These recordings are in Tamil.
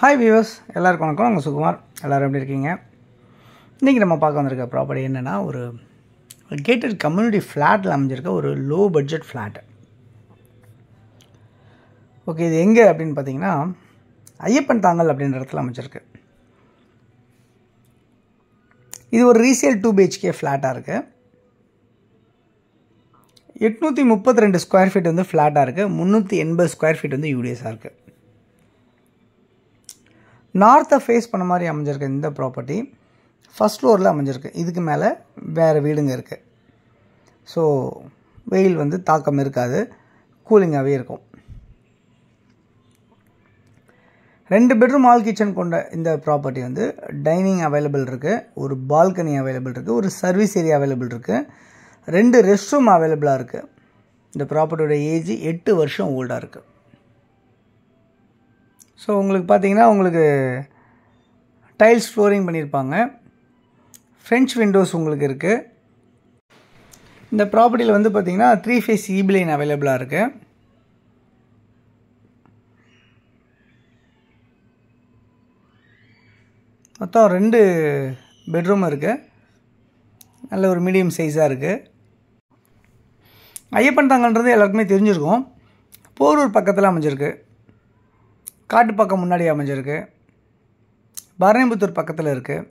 ஹாய் வியூவர்ஸ் எல்லாருக்கும் வணக்கம் நாங்கள் சுகுமார் எல்லோரும் எப்படி இருக்கீங்க இன்றைக்கி நம்ம பார்க்க வந்திருக்க ப்ராப்பர்ட்டி என்னென்னா ஒரு கேட்டட் கம்யூனிட்டி ஃப்ளாட்டில் அமைஞ்சிருக்க ஒரு லோ பட்ஜெட் ஃப்ளாட் ஓகே இது எங்கே அப்படின்னு பார்த்தீங்கன்னா ஐயப்பன் தாங்கல் அப்படின்ற இடத்துல அமைச்சிருக்கு இது ஒரு ரீசேல் டூ பிஹெச்கே ஃப்ளாட்டாக இருக்குது எட்நூற்றி முப்பத்தி ரெண்டு ஸ்கொயர் ஃபீட் வந்து ஃப்ளாட்டாக இருக்குது முந்நூற்றி எண்பது ஸ்கொயர் ஃபீட் வந்து யூடிஎஸாக இருக்குது நார்த்தை ஃபேஸ் பண்ண மாதிரி அமைஞ்சிருக்கு இந்த ப்ராப்பர்ட்டி ஃபஸ்ட் ஃப்ளோரில் அமைஞ்சிருக்கு இதுக்கு மேலே வேறு வீடுங்க இருக்குது ஸோ வெயில் வந்து தாக்கம் இருக்காது கூலிங்காகவே இருக்கும் ரெண்டு பெட்ரூம் ஆல் கிச்சன் கொண்ட இந்த ப்ராப்பர்ட்டி வந்து டைனிங் அவைலபிள் இருக்குது ஒரு பால்கனி அவைலபிள் இருக்குது ஒரு சர்வீஸ் ஏரியா அவைலபிள் இருக்குது ரெண்டு ரெஸ்ட் ரூம் அவைலபிளாக இருக்குது இந்த ப்ராப்பர்ட்டியோட ஏஜ் எட்டு வருஷம் ஓல்டாக இருக்குது ஸோ உங்களுக்கு பார்த்தீங்கன்னா உங்களுக்கு டைல்ஸ் ஃப்ளோரிங் பண்ணியிருப்பாங்க ஃப்ரெஞ்ச் விண்டோஸ் உங்களுக்கு இருக்குது இந்த ப்ராப்பர்ட்டியில் வந்து பார்த்திங்கன்னா த்ரீ ஃபேஸ் ஈபிளைன் அவைலபிளாக இருக்குது மொத்தம் ரெண்டு பெட்ரூம் இருக்குது நல்ல ஒரு மீடியம் சைஸாக இருக்குது ஐயப்பன் தாங்கன்றது எல்லாருக்குமே தெரிஞ்சிருக்கும் போரூர் பக்கத்தில் அமைஞ்சிருக்கு காட்டு பக்கம் முன்னாடி அமைஞ்சிருக்கு பரணிபுத்தூர் பக்கத்தில் இருக்குது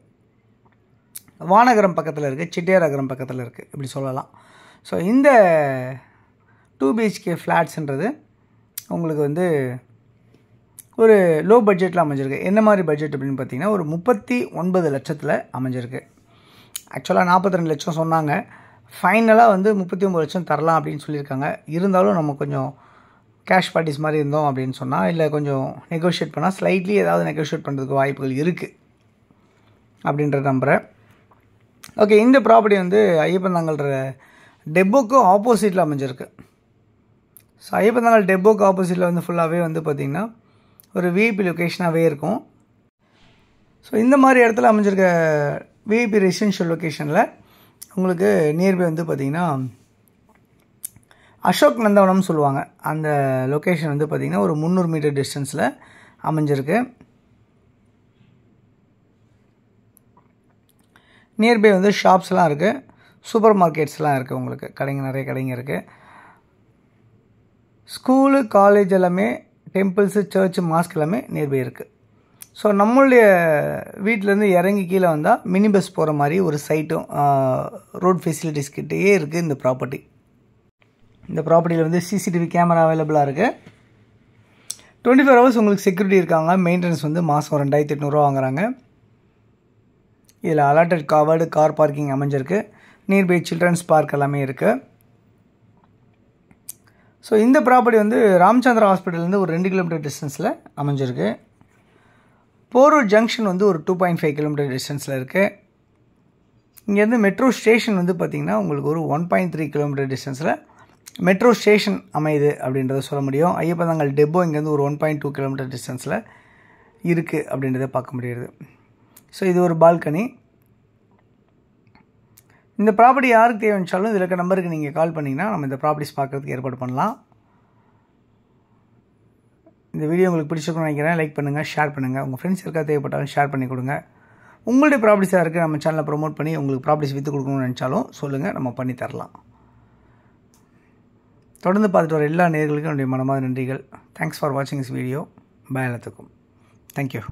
வானகரம் பக்கத்தில் இருக்குது சிட்டியார் நகரம் பக்கத்தில் இருக்குது இப்படி சொல்லலாம் ஸோ இந்த டூ பிஹெச்கே ஃப்ளாட்ஸுன்றது உங்களுக்கு வந்து ஒரு லோ பட்ஜெட்டில் அமைஞ்சிருக்கு என்ன மாதிரி பட்ஜெட் அப்படின்னு பார்த்தீங்கன்னா ஒரு முப்பத்தி ஒன்பது லட்சத்தில் அமைஞ்சிருக்கு ஆக்சுவலாக நாற்பத்தி ரெண்டு லட்சம் சொன்னாங்க ஃபைனலாக வந்து முப்பத்தி ஒம்பது லட்சம் தரலாம் அப்படின்னு சொல்லியிருக்காங்க இருந்தாலும் நம்ம கொஞ்சம் கேஷ் பார்ட்டிஸ் மாதிரி இருந்தோம் அப்படின்னு சொன்னால் இல்லை கொஞ்சம் நெகோஷியேட் பண்ணால் ஸ்லைட்லி ஏதாவது நெகோஷியேட் பண்ணுறதுக்கு வாய்ப்புகள் இருக்குது அப்படின்ற நம்புகிறேன் ஓகே இந்த ப்ராப்பர்ட்டி வந்து ஐயப்பந்தாங்கள்ற டெப்போக்கு ஆப்போசிட்டில் அமைஞ்சிருக்கு ஸோ ஐயப்பந்தாங்கல் டெப்போக்கு ஆப்போசிட்டில் வந்து ஃபுல்லாகவே வந்து பார்த்திங்கன்னா ஒரு விஐபி லொக்கேஷனாகவே இருக்கும் ஸோ இந்த மாதிரி இடத்துல அமைஞ்சிருக்க விஐபி ரெசிடென்ஷியல் லொக்கேஷனில் உங்களுக்கு நியர்பை வந்து பார்த்திங்கன்னா அசோக் நந்தவனம்னு சொல்லுவாங்க அந்த லொக்கேஷன் வந்து பார்த்திங்கன்னா ஒரு முந்நூறு மீட்டர் டிஸ்டன்ஸில் அமைஞ்சிருக்கு நியர்பை வந்து ஷாப்ஸ்லாம் இருக்குது சூப்பர் மார்க்கெட்ஸ்லாம் இருக்குது உங்களுக்கு கடைங்க நிறைய கடைங்க இருக்குது ஸ்கூலு காலேஜ் எல்லாமே டெம்பிள்ஸு சர்ச்சு மாஸ்க் எல்லாமே நியர்பை இருக்குது ஸோ நம்மளுடைய வீட்டிலேருந்து இறங்கி கீழே வந்தால் மினி பஸ் போகிற மாதிரி ஒரு சைட்டும் ரோட் ஃபெசிலிட்டிஸ் கிட்டேயே இருக்குது இந்த ப்ராப்பர்ட்டி இந்த ப்ராப்பர்ட்டியில் வந்து சிசிடிவி கேமரா அவைலபிளாக இருக்குது டுவெண்ட்டி ஃபோர் ஹவர்ஸ் உங்களுக்கு செக்யூரிட்டி இருக்காங்க மெயின்டெனன்ஸ் வந்து மாதம் ரெண்டாயிரத்தி எட்நூறுவா வாங்குறாங்க இதில் அலாட்டட் கவர்டு கார் பார்க்கிங் அமைஞ்சிருக்கு நியர்பை சில்ட்ரன்ஸ் பார்க் எல்லாமே இருக்குது ஸோ இந்த ப்ராப்பர்ட்டி வந்து ராமச்சந்திரா ஹாஸ்பிட்டல்லேருந்து ஒரு ரெண்டு கிலோமீட்டர் டிஸ்டன்ஸில் அமைஞ்சிருக்கு போரூர் ஜங்ஷன் வந்து ஒரு டூ பாயிண்ட் ஃபைவ் கிலோமீட்டர் டிஸ்டன்ஸில் இருக்குது இங்கேருந்து மெட்ரோ ஸ்டேஷன் வந்து பார்த்திங்கன்னா உங்களுக்கு ஒரு ஒன் பாயிண்ட் த்ரீ கிலோமீட்டர் டிஸ்டன்ஸில் மெட்ரோ ஸ்டேஷன் அமையுது அப்படின்றத சொல்ல முடியும் ஐயப்பதாங்கல் டெப்போ இங்கேருந்து ஒரு ஒன் பாயிண்ட் டூ கிலோமீட்டர் டிஸ்டன்ஸில் இருக்குது அப்படின்றத பார்க்க முடியுது ஸோ இது ஒரு பால்கனி இந்த ப்ராப்பர்ட்டி யாருக்கு தேவைச்சாலும் இதில் இருக்க நம்பருக்கு நீங்கள் கால் பண்ணிங்கன்னா நம்ம இந்த ப்ராப்பர்ட்டிஸ் பார்க்குறதுக்கு ஏற்பாடு பண்ணலாம் இந்த வீடியோ உங்களுக்கு பிடிச்சிருக்குன்னு நினைக்கிறேன் லைக் பண்ணுங்கள் ஷேர் பண்ணுங்கள் உங்கள் ஃப்ரெண்ட்ஸ் இருக்கா தேவைப்பட்டாலும் ஷேர் பண்ணி கொடுங்க உங்களுடைய ப்ராப்பர்ட்டிஸாக இருக்குது நம்ம சேனலில் ப்ரொமோட் பண்ணி உங்களுக்கு ப்ராப்பர்ட்டிஸ் விற்று கொடுக்கணும்னு நினச்சாலும் சொல்லுங்கள் நம்ம பண்ணி தரலாம் தொடர்ந்து பார்த்துட்டு வர எல்லா நேர்களுக்கும் என்னுடைய மனமார்ந்த நன்றிகள் தேங்க்ஸ் ஃபார் வாட்சிங் திஸ் வீடியோ பாய் எல்லாத்துக்கும் தேங்க்யூ